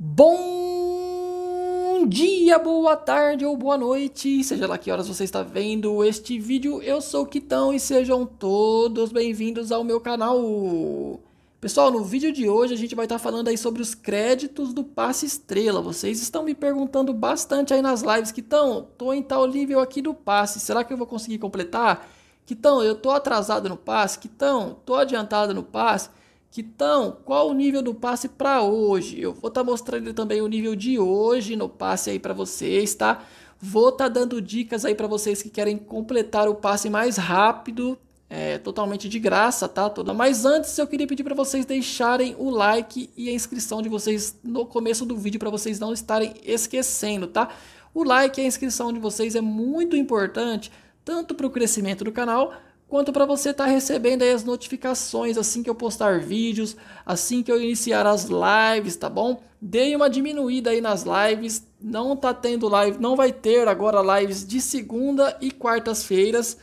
Bom dia, boa tarde ou boa noite, seja lá que horas você está vendo este vídeo. Eu sou o Quitão e sejam todos bem-vindos ao meu canal. Pessoal, no vídeo de hoje a gente vai estar falando aí sobre os créditos do passe estrela. Vocês estão me perguntando bastante aí nas lives, Quitão, tô em tal nível aqui do passe, será que eu vou conseguir completar? Quitão, eu tô atrasado no passe, Quitão, tô adiantado no passe. Que tão? qual o nível do passe para hoje? Eu vou estar tá mostrando também o nível de hoje no passe aí para vocês, tá? Vou estar tá dando dicas aí para vocês que querem completar o passe mais rápido, é, totalmente de graça, tá? Toda. Mas antes eu queria pedir para vocês deixarem o like e a inscrição de vocês no começo do vídeo para vocês não estarem esquecendo, tá? O like e a inscrição de vocês é muito importante tanto para o crescimento do canal quanto para você estar tá recebendo as notificações assim que eu postar vídeos, assim que eu iniciar as lives, tá bom? Dei uma diminuída aí nas lives, não tá tendo live, não vai ter agora lives de segunda e quartas-feiras.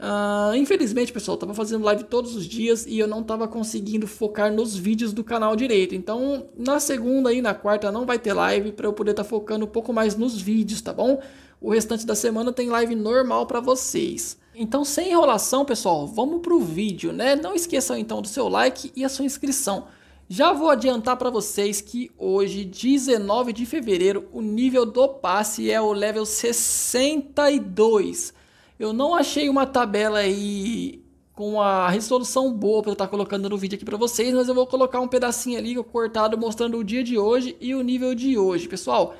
Uh, infelizmente, pessoal, eu tava fazendo live todos os dias e eu não tava conseguindo focar nos vídeos do canal direito. Então, na segunda e na quarta não vai ter live para eu poder estar tá focando um pouco mais nos vídeos, tá bom? O restante da semana tem live normal para vocês. Então, sem enrolação, pessoal, vamos pro vídeo, né? Não esqueçam então do seu like e a sua inscrição. Já vou adiantar para vocês que hoje, 19 de fevereiro, o nível do passe é o level 62. Eu não achei uma tabela aí com a resolução boa para eu estar tá colocando no vídeo aqui para vocês, mas eu vou colocar um pedacinho ali cortado mostrando o dia de hoje e o nível de hoje. Pessoal,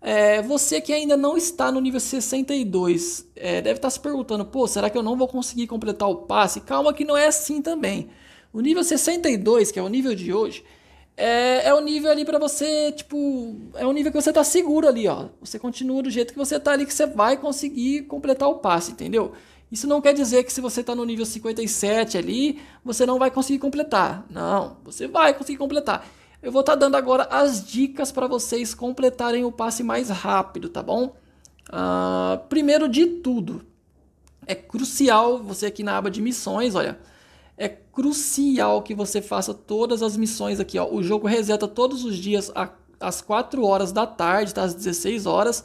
é, você que ainda não está no nível 62, é, deve estar tá se perguntando, pô, será que eu não vou conseguir completar o passe? Calma que não é assim também. O nível 62, que é o nível de hoje, é, é o nível ali para você, tipo, é o nível que você tá seguro ali, ó. Você continua do jeito que você tá ali, que você vai conseguir completar o passe, entendeu? Isso não quer dizer que se você tá no nível 57 ali, você não vai conseguir completar. Não, você vai conseguir completar. Eu vou estar tá dando agora as dicas para vocês completarem o passe mais rápido, tá bom? Uh, primeiro de tudo, é crucial você aqui na aba de missões, olha é crucial que você faça todas as missões aqui. Ó. O jogo reseta todos os dias às 4 horas da tarde, tá? às 16 horas.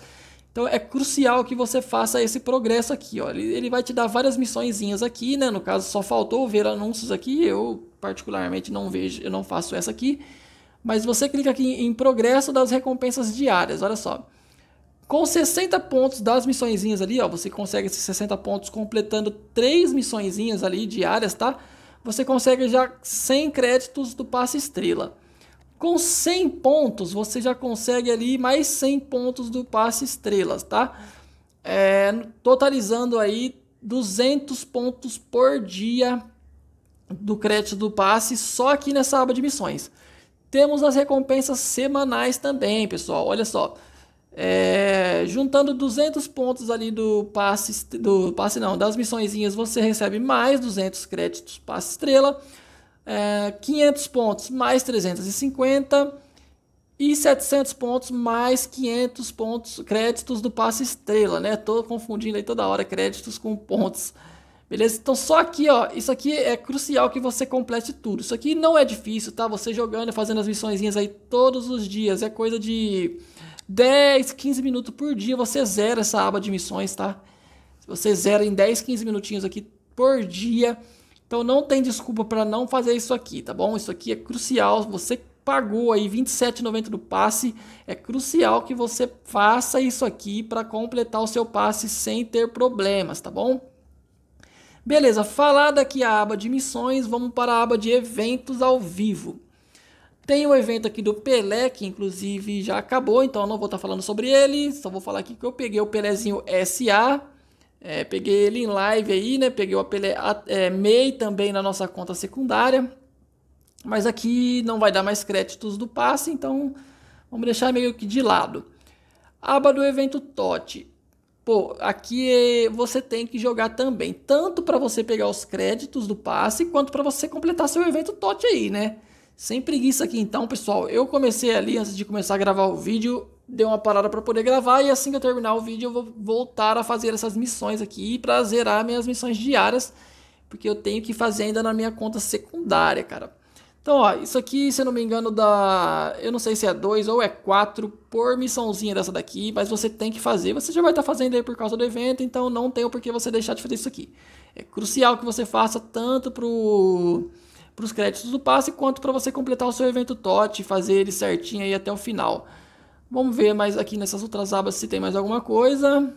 Então é crucial que você faça esse progresso aqui. Ó. Ele, ele vai te dar várias missõezinhas aqui, né? No caso, só faltou ver anúncios aqui. Eu particularmente não vejo, eu não faço essa aqui. Mas você clica aqui em progresso das recompensas diárias, olha só. Com 60 pontos das missõezinhas ali, ó, você consegue esses 60 pontos completando três missõezinhas ali diárias, tá? você consegue já 100 créditos do passe estrela. Com 100 pontos, você já consegue ali mais 100 pontos do passe estrelas, tá? É, totalizando aí 200 pontos por dia do crédito do passe só aqui nessa aba de missões. Temos as recompensas semanais também, pessoal. Olha só, é, juntando 200 pontos ali do passe, do passe não, das missõezinhas você recebe mais 200 créditos passe estrela, é, 500 pontos mais 350 e 700 pontos mais 500 pontos créditos do passe estrela, né? Tô confundindo aí toda hora créditos com pontos. Beleza? Então só aqui, ó, isso aqui é crucial que você complete tudo. Isso aqui não é difícil, tá? Você jogando, fazendo as missõezinhas aí todos os dias, é coisa de 10, 15 minutos por dia, você zera essa aba de missões, tá? Você zera em 10, 15 minutinhos aqui por dia. Então não tem desculpa para não fazer isso aqui, tá bom? Isso aqui é crucial. Você pagou aí 27,90 do passe, é crucial que você faça isso aqui para completar o seu passe sem ter problemas, tá bom? Beleza, falada aqui a aba de missões, vamos para a aba de eventos ao vivo. Tem o evento aqui do Pelé, que inclusive já acabou, então não vou estar tá falando sobre ele. Só vou falar aqui que eu peguei o Pelézinho SA. É, peguei ele em live aí, né? Peguei o Pelé é, MEI também na nossa conta secundária. Mas aqui não vai dar mais créditos do passe, então vamos deixar meio que de lado. Aba do evento TOT. Pô, aqui é, você tem que jogar também, tanto para você pegar os créditos do passe, quanto para você completar seu evento TOT aí, né? Sem preguiça aqui então, pessoal. Eu comecei ali antes de começar a gravar o vídeo, deu uma parada para poder gravar e assim que eu terminar o vídeo eu vou voltar a fazer essas missões aqui para zerar minhas missões diárias, porque eu tenho que fazer ainda na minha conta secundária, cara. Então, ó, isso aqui, se eu não me engano, dá, eu não sei se é 2 ou é 4 por missãozinha dessa daqui, mas você tem que fazer, você já vai estar tá fazendo aí por causa do evento, então não tem por que você deixar de fazer isso aqui. É crucial que você faça tanto pro para os créditos do passe, quanto para você completar o seu evento TOT, fazer ele certinho aí até o final. Vamos ver mais aqui nessas outras abas se tem mais alguma coisa.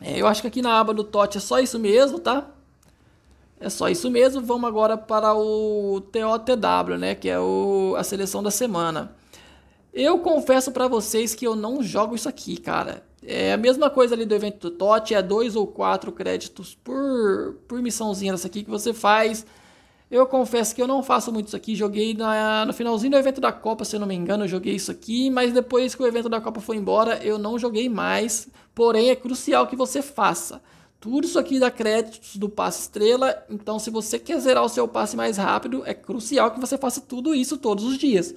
É, eu acho que aqui na aba do TOT é só isso mesmo, tá? É só isso mesmo. Vamos agora para o TOTW, né? Que é o, a seleção da semana. Eu confesso para vocês que eu não jogo isso aqui, cara. É a mesma coisa ali do evento do TOT, é dois ou quatro créditos por, por missãozinha dessa aqui que você faz. Eu confesso que eu não faço muito isso aqui. Joguei na, no finalzinho do evento da Copa, se eu não me engano, eu joguei isso aqui. Mas depois que o evento da Copa foi embora, eu não joguei mais. Porém, é crucial que você faça. Tudo isso aqui dá créditos do passe estrela. Então, se você quer zerar o seu passe mais rápido, é crucial que você faça tudo isso todos os dias.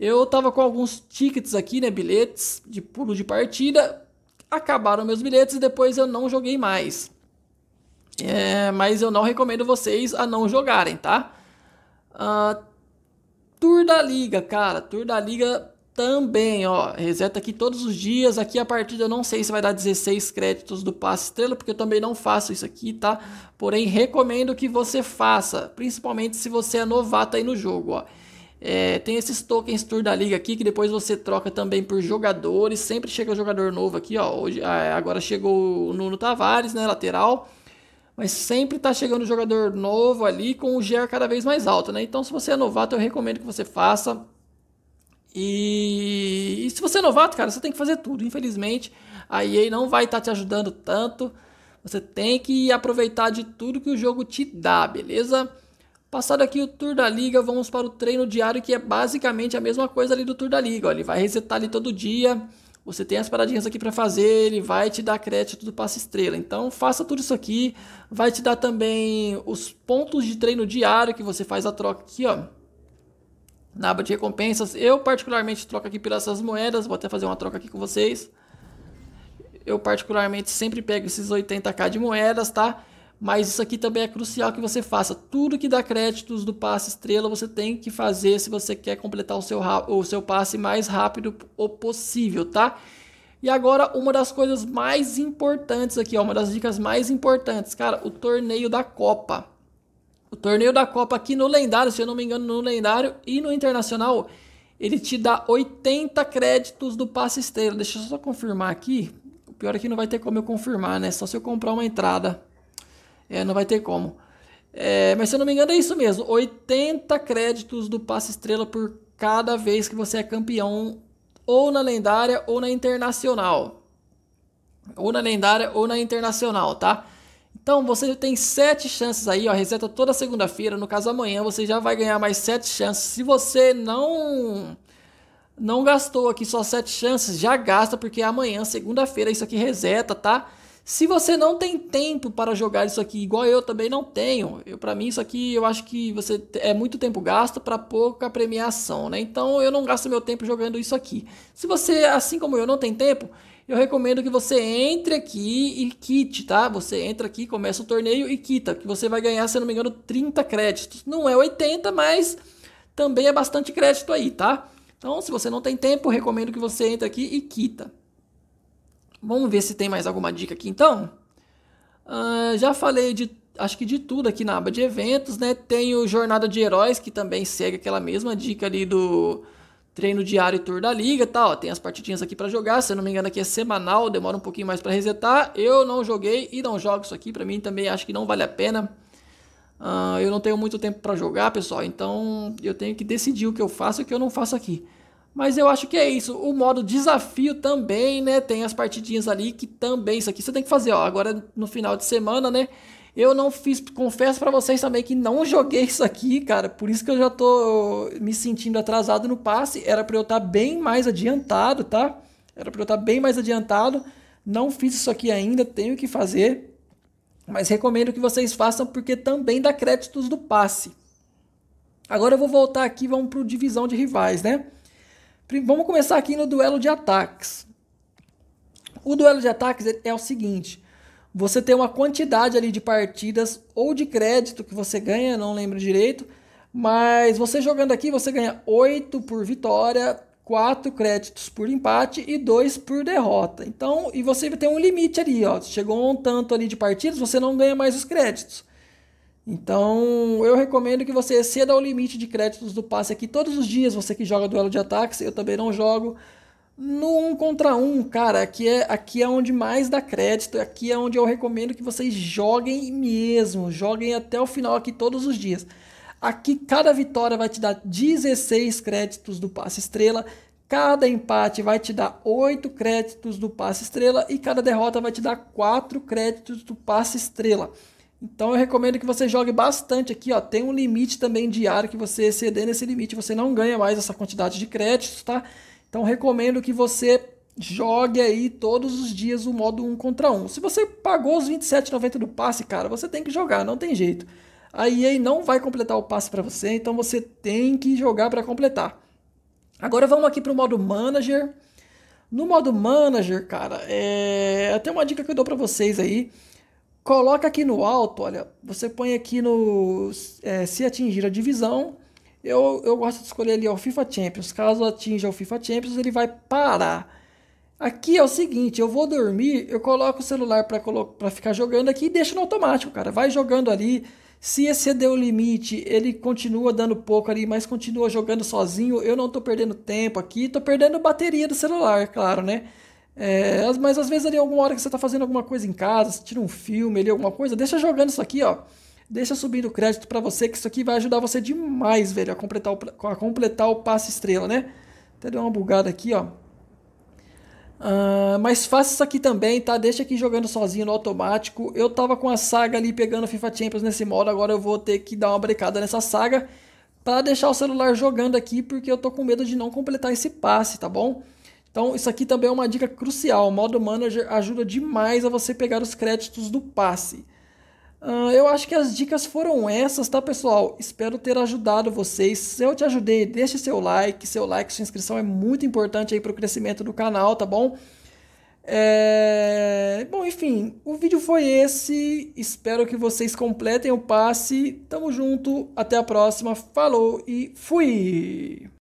Eu tava com alguns tickets aqui, né? Bilhetes de pulo de partida. Acabaram meus bilhetes e depois eu não joguei mais. É, mas eu não recomendo vocês a não jogarem, tá? Uh, Tour da Liga, cara. Tour da Liga também, ó. Reseta aqui todos os dias. Aqui a partida eu não sei se vai dar 16 créditos do passe estrela, porque eu também não faço isso aqui, tá? Porém, recomendo que você faça, principalmente se você é novato aí no jogo, ó. É, tem esses tokens Tour da Liga aqui que depois você troca também por jogadores. Sempre chega um jogador novo aqui, ó. Hoje, é, agora chegou o Nuno Tavares, né? Lateral mas sempre está chegando um jogador novo ali com o GR cada vez mais alto, né? Então, se você é novato, eu recomendo que você faça. E, e se você é novato, cara, você tem que fazer tudo. Infelizmente, a EA não vai estar tá te ajudando tanto. Você tem que aproveitar de tudo que o jogo te dá, beleza? Passado aqui o Tour da Liga, vamos para o treino diário, que é basicamente a mesma coisa ali do Tour da Liga. Ó. Ele vai resetar ali todo dia você tem as paradinhas aqui para fazer, ele vai te dar crédito do passe estrela. Então faça tudo isso aqui, vai te dar também os pontos de treino diário que você faz a troca aqui, ó. Na aba de recompensas, eu particularmente troco aqui pelas essas moedas, vou até fazer uma troca aqui com vocês. Eu particularmente sempre pego esses 80k de moedas, tá? Mas isso aqui também é crucial que você faça. Tudo que dá créditos do passe estrela, você tem que fazer se você quer completar o seu, o seu passe mais rápido o possível, tá? E agora, uma das coisas mais importantes aqui, ó, uma das dicas mais importantes, cara, o torneio da Copa. O torneio da Copa aqui no lendário, se eu não me engano, no lendário e no internacional, ele te dá 80 créditos do passe estrela. Deixa eu só confirmar aqui. O pior é que não vai ter como eu confirmar, né? Só se eu comprar uma entrada. É, não vai ter como. É, mas se eu não me engano é isso mesmo, 80 créditos do passe estrela por cada vez que você é campeão ou na lendária ou na internacional. Ou na lendária ou na internacional, tá? Então você tem 7 chances aí, ó, reseta toda segunda-feira, no caso amanhã você já vai ganhar mais 7 chances. Se você não não gastou aqui só 7 chances, já gasta porque é amanhã, segunda-feira, isso aqui reseta, tá? Se você não tem tempo para jogar isso aqui, igual eu também não tenho, eu para mim isso aqui eu acho que você é muito tempo gasto para pouca premiação, né? Então eu não gasto meu tempo jogando isso aqui. Se você, assim como eu, não tem tempo, eu recomendo que você entre aqui e quite, tá? Você entra aqui, começa o torneio e quita, que você vai ganhar, se não me engano, 30 créditos. Não é 80, mas também é bastante crédito aí, tá? Então, se você não tem tempo, recomendo que você entre aqui e quita. Vamos ver se tem mais alguma dica aqui então. Uh, já falei de acho que de tudo aqui na aba de eventos, né? Tem o Jornada de Heróis, que também segue aquela mesma dica ali do treino diário e tour da liga, tá? Ó, tem as partidinhas aqui para jogar, se eu não me engano aqui é semanal, demora um pouquinho mais para resetar. Eu não joguei e não jogo isso aqui, para mim também acho que não vale a pena. Uh, eu não tenho muito tempo para jogar, pessoal, então eu tenho que decidir o que eu faço e o que eu não faço aqui. Mas eu acho que é isso. O modo desafio também, né? Tem as partidinhas ali que também. Isso aqui você tem que fazer, ó. Agora no final de semana, né? Eu não fiz. Confesso para vocês também que não joguei isso aqui, cara. Por isso que eu já tô me sentindo atrasado no passe. Era pra eu estar tá bem mais adiantado, tá? Era pra eu estar tá bem mais adiantado. Não fiz isso aqui ainda. Tenho que fazer. Mas recomendo que vocês façam porque também dá créditos do passe. Agora eu vou voltar aqui. Vamos pro divisão de rivais, né? Vamos começar aqui no duelo de ataques. O duelo de ataques é o seguinte: você tem uma quantidade ali de partidas ou de crédito que você ganha, não lembro direito, mas você jogando aqui você ganha 8 por vitória, 4 créditos por empate e 2 por derrota. Então, e você tem um limite ali, ó. Chegou um tanto ali de partidas, você não ganha mais os créditos. Então, eu recomendo que você exceda o limite de créditos do passe aqui todos os dias. Você que joga duelo de ataques, eu também não jogo. No 1 um contra 1, um, cara, aqui é, aqui é onde mais dá crédito. Aqui é onde eu recomendo que vocês joguem mesmo. Joguem até o final aqui todos os dias. Aqui, cada vitória vai te dar 16 créditos do passe estrela. Cada empate vai te dar 8 créditos do passe estrela. E cada derrota vai te dar 4 créditos do passe estrela. Então eu recomendo que você jogue bastante aqui, ó. Tem um limite também diário que você exceder nesse limite, você não ganha mais essa quantidade de créditos, tá? Então recomendo que você jogue aí todos os dias o modo 1 contra 1. Se você pagou os 27,90 do passe, cara, você tem que jogar, não tem jeito. A EA não vai completar o passe para você, então você tem que jogar para completar. Agora vamos aqui para o modo manager. No modo manager, cara, é até uma dica que eu dou para vocês aí. Coloca aqui no alto, olha, você põe aqui no é, se atingir a divisão. Eu, eu gosto de escolher ali o FIFA Champions. Caso atinja o FIFA Champions, ele vai parar. Aqui é o seguinte, eu vou dormir, eu coloco o celular para ficar jogando aqui e deixo no automático, cara. Vai jogando ali. Se exceder o limite, ele continua dando pouco ali, mas continua jogando sozinho. Eu não tô perdendo tempo aqui, tô perdendo bateria do celular, claro, né? É, mas às vezes ali alguma hora que você está fazendo alguma coisa em casa, tira um filme ali, alguma coisa, deixa jogando isso aqui, ó. Deixa subindo crédito para você, que isso aqui vai ajudar você demais, velho, a completar o, a completar o passe estrela, né? Até deu uma bugada aqui, ó. Uh, mas faça isso aqui também, tá? Deixa aqui jogando sozinho no automático. Eu tava com a saga ali pegando FIFA Champions nesse modo, agora eu vou ter que dar uma brecada nessa saga para deixar o celular jogando aqui, porque eu tô com medo de não completar esse passe, tá bom? Então, isso aqui também é uma dica crucial. O modo manager ajuda demais a você pegar os créditos do passe. Uh, eu acho que as dicas foram essas, tá, pessoal? Espero ter ajudado vocês. Se eu te ajudei, deixe seu like. Seu like, sua inscrição é muito importante aí para o crescimento do canal, tá bom? É... Bom, enfim, o vídeo foi esse. Espero que vocês completem o passe. Tamo junto, até a próxima. Falou e fui!